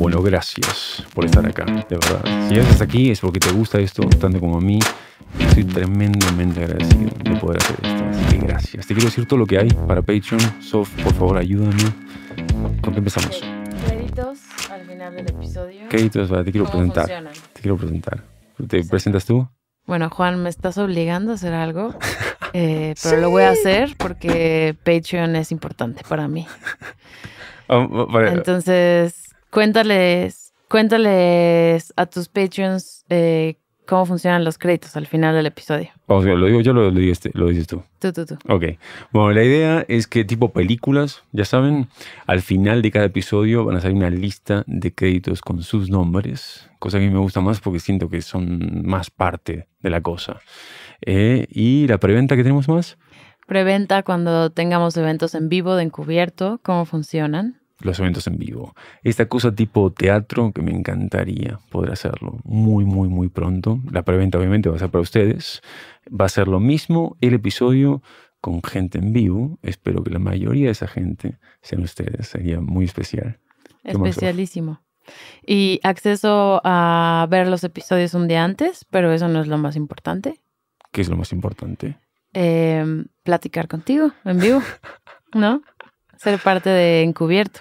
Bueno, gracias por estar acá, de verdad. Si estás aquí es porque te gusta esto tanto como a mí. Estoy tremendamente agradecido de poder hacer esto. gracias. Te quiero decir todo lo que hay para Patreon. Sof, por favor, ayúdame. ¿Con qué empezamos? Créditos al final del episodio. Créditos, te quiero presentar. Te quiero presentar. ¿Te presentas tú? Bueno, Juan, me estás obligando a hacer algo, eh, pero lo voy a hacer porque Patreon es importante para mí. Oh, oh, Entonces, Cuéntales, cuéntales a tus Patreons eh, cómo funcionan los créditos al final del episodio. lo digo yo, lo, dices, tú. Tú, tú, tú. Ok. Bueno, la idea es que tipo películas, ya saben, al final de cada episodio van a salir una lista de créditos con sus nombres, cosa que a mí me gusta más porque siento que son más parte de la cosa. Eh, ¿Y la preventa que tenemos más? Preventa cuando tengamos eventos en vivo de encubierto, ¿cómo funcionan? los eventos en vivo. Esta cosa tipo teatro que me encantaría poder hacerlo muy, muy, muy pronto. La preventa obviamente va a ser para ustedes. Va a ser lo mismo el episodio con gente en vivo. Espero que la mayoría de esa gente sean ustedes. Sería muy especial. Especialísimo. Y acceso a ver los episodios un día antes, pero eso no es lo más importante. ¿Qué es lo más importante? Em, platicar contigo en vivo, ¿no? Ser parte de Encubierto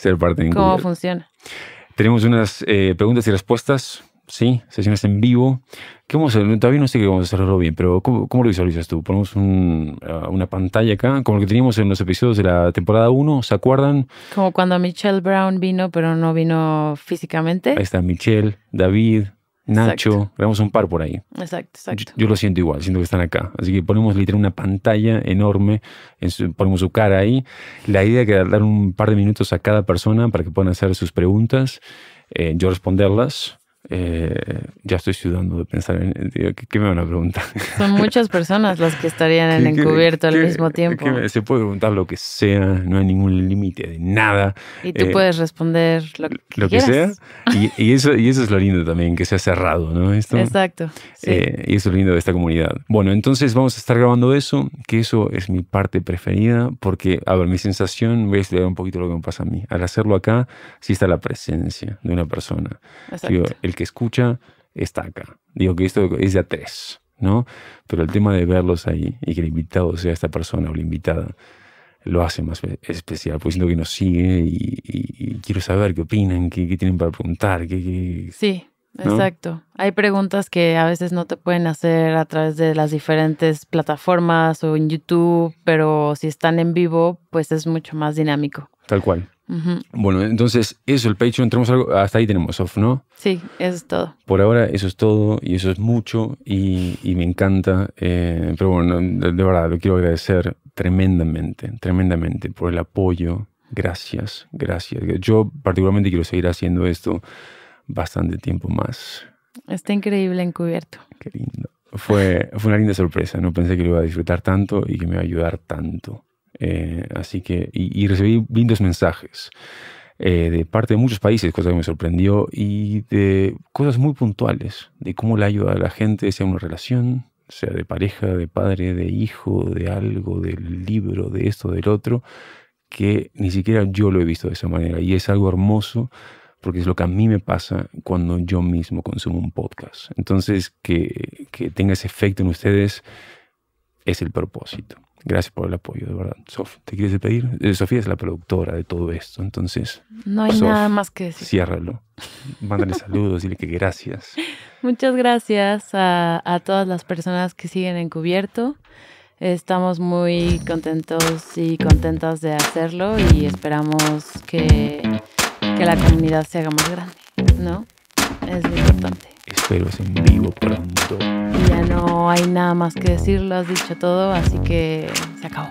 ser parte de ¿Cómo funciona? Tenemos unas eh, preguntas y respuestas, ¿sí? Sesiones en vivo. ¿Qué vamos a hacer? Todavía no sé qué vamos a hacerlo bien, pero ¿cómo, lo visualizas tú? Ponemos ah, una pantalla acá, como lo que teníamos en los episodios de la temporada 1, ¿se acuerdan? Como cuando Michelle Brown vino, pero no vino físicamente. Ahí está Michelle, David, Nacho, veamos un par por ahí. Yo, lo siento igual, siento que están acá. Así que ponemos literalmente una pantalla enorme, ponemos su cara ahí. La idea es dar un par de minutos a cada persona para que puedan hacer sus preguntas, eh, yo responderlas eh, ya estoy sudando de pensar en ¿qué, me van a preguntar. Son muchas personas las que estarían en encubierto al mismo tiempo. se puede preguntar lo que sea, no hay ningún límite de nada. Y tú eh, puedes responder lo que, sea. Y, eso, y eso es lo lindo también, que sea cerrado, ¿no? Esto, Exacto. Eh, y eso es lo lindo de esta comunidad. Bueno, entonces vamos a estar grabando eso, que eso es mi parte preferida, porque, a ver, mi sensación, voy a estudiar un poquito lo que me pasa a mí. Al hacerlo acá, sí está la presencia de una persona. Exacto el que escucha está acá. Digo que esto es de a tres, ¿no? Pero el tema de verlos ahí y que el invitado sea esta persona o la invitada lo hace más especial, pues lo que nos sigue y, quiero saber qué opinan, qué, tienen para preguntar, qué... sí, exacto. Hay preguntas que a veces no te pueden hacer a través de las diferentes plataformas o en YouTube, pero si están en vivo, pues es mucho más dinámico. Tal cual. Bueno, entonces eso, el Patreon, tenemos algo, hasta ahí tenemos off, ¿no? Sí, eso es todo. Por ahora eso es todo y eso es mucho y, me encanta, eh, pero bueno, de, verdad, lo quiero agradecer tremendamente, tremendamente por el apoyo. Gracias, gracias. Yo particularmente quiero seguir haciendo esto bastante tiempo más. Está increíble encubierto. Qué lindo. Fue, fue una linda sorpresa, no pensé que lo iba a disfrutar tanto y que me iba a ayudar tanto. Eh, así que, y, recibí lindos mensajes eh, de parte de muchos países, cosa que me sorprendió, y de cosas muy puntuales, de cómo la ayuda a la gente, sea una relación, sea de pareja, de padre, de hijo, de algo, del libro, de esto, del otro, que ni siquiera yo lo he visto de esa manera. Y es algo hermoso porque es lo que a mí me pasa cuando yo mismo consumo un podcast. Entonces, que tenga ese efecto en ustedes es el propósito. Gracias por el apoyo, de verdad. Sof, ¿te quieres despedir? Eh, Sofía es la productora de todo esto, entonces. No hay nada más que decir. Ciérralo. Mándale saludos, dile que gracias. Muchas gracias a, todas las personas que siguen encubierto. Estamos muy contentos y contentas de hacerlo y esperamos que, que la comunidad se haga más grande, ¿no? es importante. Espero ser en vivo pronto. ya no hay nada más que decir, lo has dicho todo, así que se acabó.